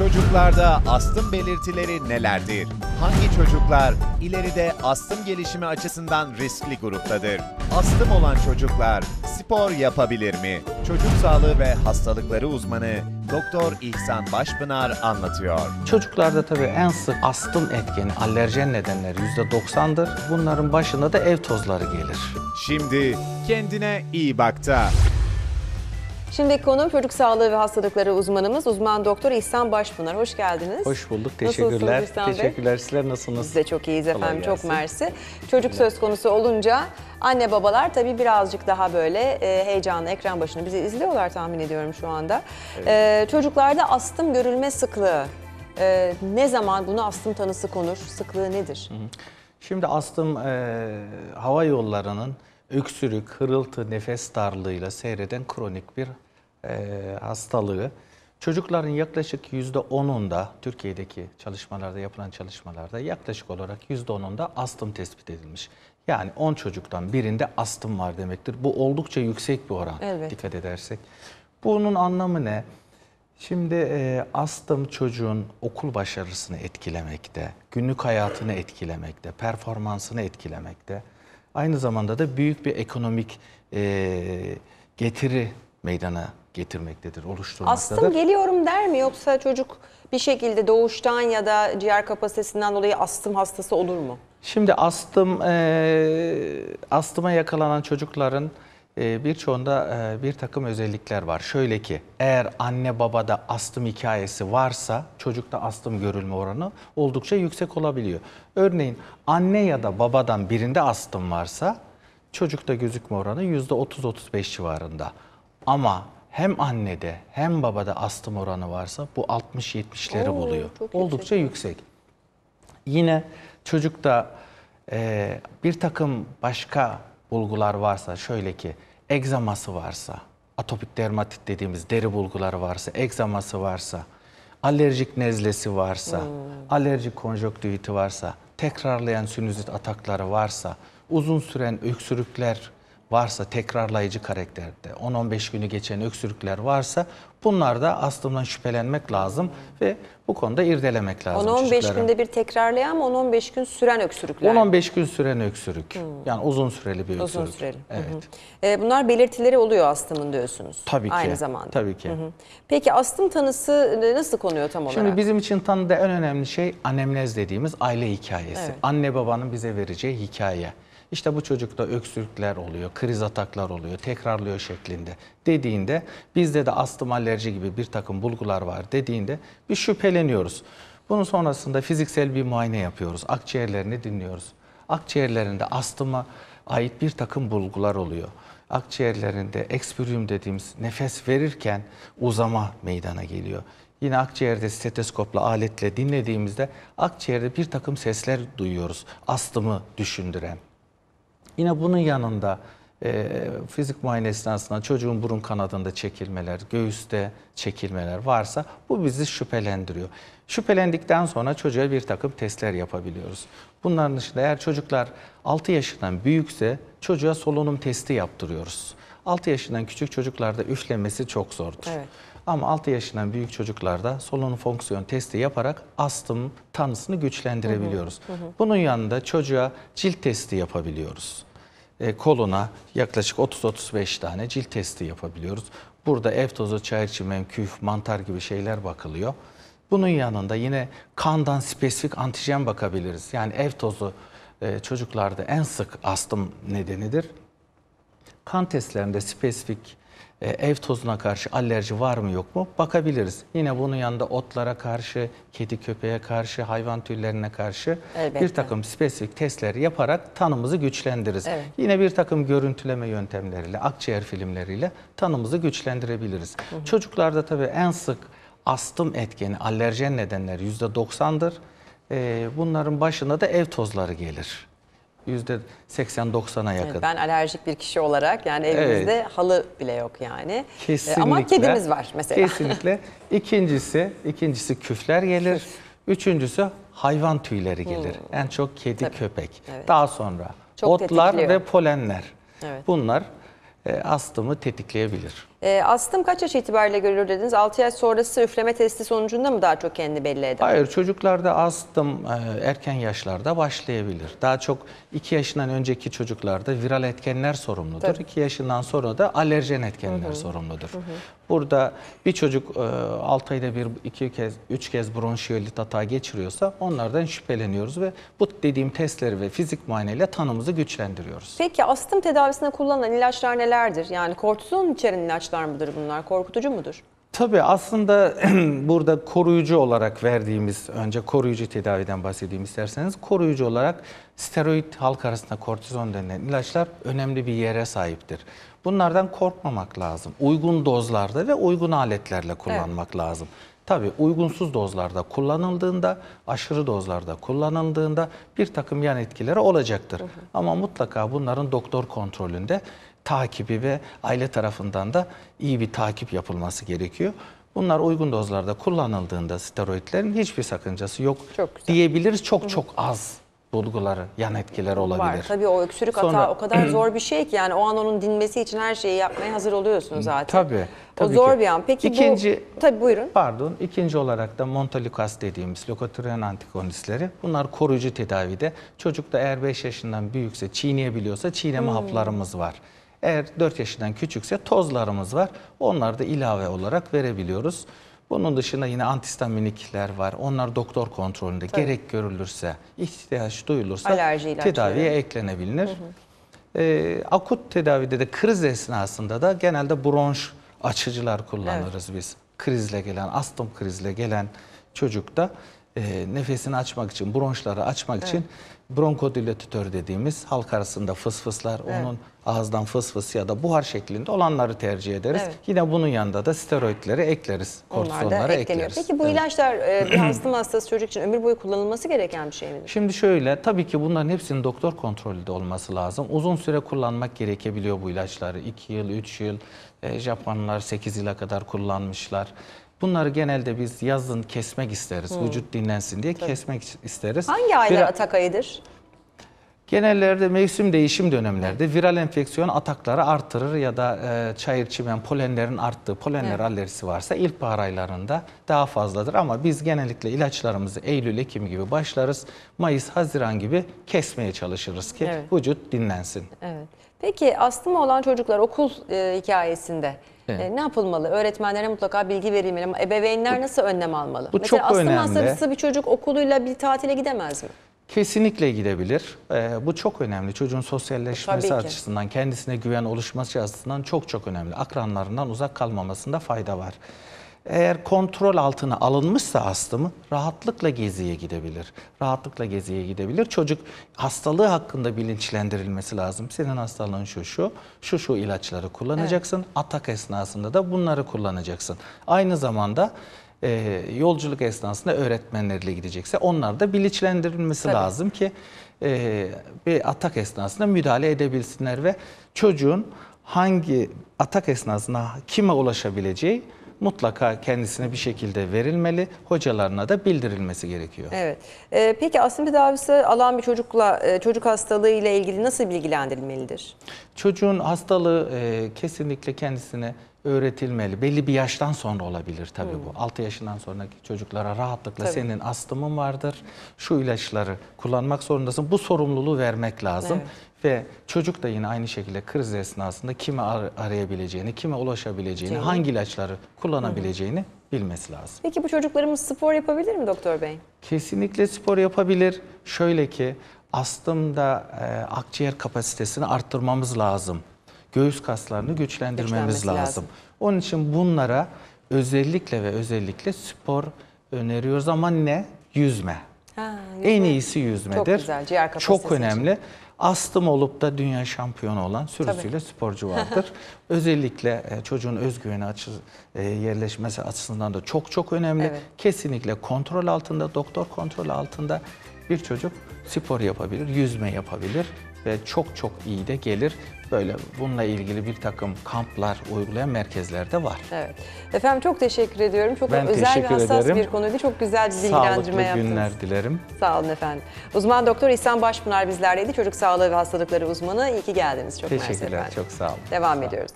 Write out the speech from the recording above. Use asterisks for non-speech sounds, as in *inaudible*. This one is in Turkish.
Çocuklarda astım belirtileri nelerdir? Hangi çocuklar ileride astım gelişimi açısından riskli gruptadır? Astım olan çocuklar spor yapabilir mi? Çocuk sağlığı ve hastalıkları uzmanı Doktor İhsan Başpınar anlatıyor. Çocuklarda tabii en sık astım etkeni alerjen nedenleri %90'dır. Bunların başında da ev tozları gelir. Şimdi kendine iyi bak da Şimdi konuğum çocuk sağlığı ve hastalıkları uzmanımız uzman doktor İhsan Başpınar. Hoş geldiniz. Hoş bulduk. Teşekkürler. Teşekkürler. Sizler nasılsınız? Biz de çok iyiyiz efendim. Çok mersi. Çocuk söz konusu olunca anne babalar tabii birazcık daha böyle e, heyecanlı ekran başını bizi izliyorlar tahmin ediyorum şu anda. Evet. E, çocuklarda astım görülme sıklığı. E, ne zaman bunu astım tanısı konur? Sıklığı nedir? Şimdi astım e, hava yollarının öksürük, hırıltı, nefes darlığıyla seyreden kronik bir e, hastalığı. Çocukların yaklaşık %10'unda Türkiye'deki çalışmalarda yapılan çalışmalarda yaklaşık olarak %10'unda astım tespit edilmiş. Yani 10 çocuktan birinde astım var demektir. Bu oldukça yüksek bir oran evet. dikkat edersek. Bunun anlamı ne? Şimdi e, astım çocuğun okul başarısını etkilemekte, günlük hayatını etkilemekte, performansını etkilemekte aynı zamanda da büyük bir ekonomik e, getiri meydana getirmektedir, oluşturmaktadır. Astım geliyorum der mi yoksa çocuk bir şekilde doğuştan ya da ciğer kapasitesinden dolayı astım hastası olur mu? Şimdi astım, e, astıma yakalanan çocukların ee, birçoğunda e, bir takım özellikler var. Şöyle ki eğer anne babada astım hikayesi varsa çocukta astım görülme oranı oldukça yüksek olabiliyor. Örneğin anne ya da babadan birinde astım varsa çocukta gözükme oranı %30-35 civarında. Ama hem annede hem babada astım oranı varsa bu 60-70'leri buluyor. Oldukça yüksek. Yine çocukta e, bir takım başka bulgular varsa şöyle ki egzaması varsa, atopik dermatit dediğimiz deri bulguları varsa, egzaması varsa, alerjik nezlesi varsa, hmm. alerjik konjöktüviti varsa, tekrarlayan sinüzit atakları varsa, uzun süren öksürükler varsa tekrarlayıcı karakterde 10-15 günü geçen öksürükler varsa bunlar da astımdan şüphelenmek lazım ve bu konuda irdelemek lazım 10-15 günde bir tekrarlayan mı 10-15 gün süren öksürükler? 10-15 gün süren öksürük. Hmm. Yani uzun süreli bir öksürük. Uzun süreli. Evet. Hı hı. E, bunlar belirtileri oluyor astımın diyorsunuz. Tabii ki. Aynı zamanda. Tabii ki. Hı hı. Peki astım tanısı e, nasıl konuyor tam olarak? Şimdi bizim için tanıda en önemli şey anemnez dediğimiz aile hikayesi. Evet. Anne babanın bize vereceği hikaye. İşte bu çocukta öksürükler oluyor, kriz ataklar oluyor, tekrarlıyor şeklinde dediğinde bizde de astım alerji gibi bir takım bulgular var dediğinde bir şüpheleniyoruz. Bunun sonrasında fiziksel bir muayene yapıyoruz. Akciğerlerini dinliyoruz. Akciğerlerinde astıma ait bir takım bulgular oluyor. Akciğerlerinde ekspürüm dediğimiz nefes verirken uzama meydana geliyor. Yine akciğerde stetoskopla aletle dinlediğimizde akciğerde bir takım sesler duyuyoruz astımı düşündüren. Yine bunun yanında e, fizik muayene esnasında çocuğun burun kanadında çekilmeler, göğüste çekilmeler varsa bu bizi şüphelendiriyor. Şüphelendikten sonra çocuğa bir takım testler yapabiliyoruz. Bunların dışında eğer çocuklar 6 yaşından büyükse çocuğa solunum testi yaptırıyoruz. 6 yaşından küçük çocuklarda üflemesi çok zordur. Evet. Ama 6 yaşından büyük çocuklarda solunum fonksiyon testi yaparak astım tanısını güçlendirebiliyoruz. Hı hı, hı. Bunun yanında çocuğa cilt testi yapabiliyoruz. E, koluna yaklaşık 30-35 tane cilt testi yapabiliyoruz. Burada ev tozu, çayır çimen, küf, mantar gibi şeyler bakılıyor. Bunun yanında yine kandan spesifik antijen bakabiliriz. Yani ev tozu e, çocuklarda en sık astım nedenidir. Kan testlerinde spesifik e, ev tozuna karşı alerji var mı yok mu bakabiliriz. Yine bunun yanında otlara karşı, kedi köpeğe karşı, hayvan tüylerine karşı Elbette. bir takım spesifik testler yaparak tanımızı güçlendiririz. Evet. Yine bir takım görüntüleme yöntemleriyle, akciğer filmleriyle tanımızı güçlendirebiliriz. Hı hı. Çocuklarda tabii en sık astım etkeni, alerjen nedenleri %90'dır. E, bunların başında da ev tozları gelir. %80-90'a yakın. ben alerjik bir kişi olarak yani evimizde evet. halı bile yok yani. Ee, Kesinlikle. Ama kedimiz var mesela. Kesinlikle. *laughs* İkincisi, ikincisi küfler gelir. Üçüncüsü hayvan tüyleri hmm. gelir. Hmm. En çok kedi, Tabii. köpek. Evet. Daha sonra Çok otlar tetikliyor. ve polenler. Evet. Bunlar e, astımı tetikleyebilir. E, astım kaç yaş itibariyle görülür dediniz? 6 yaş sonrası üfleme testi sonucunda mı daha çok kendini belli eder? Hayır çocuklarda astım e, erken yaşlarda başlayabilir. Daha çok 2 yaşından önceki çocuklarda viral etkenler sorumludur. Tabii. 2 yaşından sonra da alerjen etkenler Hı -hı. sorumludur. Hı -hı. Burada bir çocuk e, 6 ayda bir, 2 kez, 3 kez bronşiyolit hata geçiriyorsa onlardan şüpheleniyoruz ve bu dediğim testleri ve fizik muayeneyle tanımızı güçlendiriyoruz. Peki astım tedavisinde kullanılan ilaçlar nelerdir? Yani kortizon içeren ilaç ihtiyaçlar mıdır bunlar? Korkutucu mudur? Tabii aslında *clears throat* burada koruyucu olarak verdiğimiz, önce koruyucu tedaviden bahsedeyim isterseniz. Koruyucu olarak steroid halk arasında kortizon denilen ilaçlar önemli bir yere sahiptir. Bunlardan korkmamak lazım. Uygun dozlarda ve uygun aletlerle kullanmak evet. lazım. Tabii uygunsuz dozlarda kullanıldığında, aşırı dozlarda kullanıldığında bir takım yan etkileri olacaktır. Hı hı. Ama mutlaka bunların doktor kontrolünde takibi ve aile tarafından da iyi bir takip yapılması gerekiyor. Bunlar uygun dozlarda kullanıldığında steroidlerin hiçbir sakıncası yok çok diyebiliriz. Çok çok az bulguları, yan etkileri olabilir. Var tabii o öksürük Sonra, hata o kadar *clears throat* zor bir şey ki yani o an onun dinmesi için her şeyi yapmaya hazır oluyorsun zaten. Tabii. tabii o zor ki. bir an. Peki ikinci, bu tabii buyurun. Pardon, ikinci olarak da montalikas dediğimiz lokotren antikonistleri. Bunlar koruyucu tedavide. Çocukta eğer 5 yaşından büyükse çiğneyebiliyorsa çiğneme hmm. haplarımız var. Eğer 4 yaşından küçükse tozlarımız var. Onları da ilave olarak verebiliyoruz. Bunun dışında yine antistaminikler var. Onlar doktor kontrolünde Tabii. gerek görülürse, ihtiyaç duyulursa tedaviye yani. eklenebilir. Hı hı. Ee, akut tedavide de kriz esnasında da genelde bronş açıcılar kullanırız evet. biz. Krizle gelen, astım krizle gelen çocukta e, nefesini açmak için, bronşları açmak evet. için bronkodilatör dediğimiz halk arasında fısfıslar, evet. onun ağızdan fısfıs ya da buhar şeklinde olanları tercih ederiz. Evet. Yine bunun yanında da steroidleri ekleriz, Kortizonları ekleriz. Peki bu evet. ilaçlar e, bir *clears throat* astım hastası çocuk için ömür boyu kullanılması gereken bir şey midir? Şimdi şöyle, tabii ki bunların hepsinin doktor kontrolünde olması lazım. Uzun süre kullanmak gerekebiliyor bu ilaçları. 2 yıl, 3 yıl, e, Japonlar 8 yıla kadar kullanmışlar. Bunları genelde biz yazın kesmek isteriz. Hmm. Vücut dinlensin diye Tabii. kesmek isteriz. Hangi aylar Vira... atak ayıdır? Genellerde mevsim değişim dönemlerde viral enfeksiyon atakları artırır ya da e, çayır çimen polenlerin arttığı polenler evet. alerjisi varsa ilkbahar aylarında daha fazladır. Ama biz genellikle ilaçlarımızı Eylül, Ekim gibi başlarız. Mayıs, Haziran gibi kesmeye çalışırız ki evet. vücut dinlensin. Evet. Peki astım olan çocuklar okul e, hikayesinde ee, evet. E, ne yapılmalı? Öğretmenlere mutlaka bilgi verilmeli. ama Ebeveynler nasıl önlem almalı? Bu Mesela çok önemli. Mesela hastası bir çocuk okuluyla bir tatile gidemez mi? Kesinlikle gidebilir. Ee, bu çok önemli. Çocuğun sosyalleşmesi açısından, kendisine güven oluşması açısından çok çok önemli. Akranlarından uzak kalmamasında fayda var. Eğer kontrol altına alınmışsa astımı rahatlıkla geziye gidebilir. Rahatlıkla geziye gidebilir. Çocuk hastalığı hakkında bilinçlendirilmesi lazım. Senin hastalığın şu şu, şu şu ilaçları kullanacaksın. Evet. Atak esnasında da bunları kullanacaksın. Aynı zamanda e, yolculuk esnasında öğretmenlerle gidecekse onlar da bilinçlendirilmesi Tabii. lazım ki e, bir atak esnasında müdahale edebilsinler ve çocuğun hangi atak esnasında kime ulaşabileceği mutlaka kendisine bir şekilde verilmeli, hocalarına da bildirilmesi gerekiyor. Evet. E, peki astım tedavisi şey alan bir çocukla e, çocuk hastalığı ile ilgili nasıl bilgilendirilmelidir? Çocuğun hastalığı e, kesinlikle kendisine öğretilmeli. Belli bir yaştan sonra olabilir tabii hmm. bu. 6 yaşından sonraki çocuklara rahatlıkla tabii. senin astımın vardır. Şu ilaçları kullanmak zorundasın. Bu sorumluluğu vermek lazım. Evet. Ve çocuk da yine aynı şekilde kriz esnasında kimi ar arayabileceğini, kime ulaşabileceğini, Ceyli. hangi ilaçları kullanabileceğini hmm. bilmesi lazım. Peki bu çocuklarımız spor yapabilir mi doktor bey? Kesinlikle spor yapabilir. Şöyle ki astımda e, akciğer kapasitesini arttırmamız lazım. Göğüs kaslarını güçlendirmemiz lazım. lazım. Onun için bunlara özellikle ve özellikle spor öneriyoruz ama ne? Yüzme. Ha, En iyisi yüzmedir. Çok güzel. Ciğer Çok önemli. Için. Astım olup da dünya şampiyonu olan sürüsüyle Tabii. sporcu *laughs* vardır. özellikle e, çocuğun özgüveni açı, e, yerleşmesi açısından da çok çok önemli. Evet. Kesinlikle kontrol altında, doktor kontrol altında bir çocuk spor yapabilir, yüzme yapabilir ve çok çok iyi de gelir. Böyle bununla ilgili bir takım kamplar uygulayan merkezler de var. Evet. Efendim çok teşekkür ediyorum. Çok ben özel ve hassas ederim. bir konuydu. Çok güzel bir bilgilendirme yaptınız. Sağlıklı günler dilerim. Sağ olun efendim. Uzman doktor İhsan Başpınar bizlerleydi. Çocuk sağlığı ve hastalıkları uzmanı. İyi ki geldiniz. Çok Teşekkürler. Çok sağ olun. Devam sağ ediyoruz.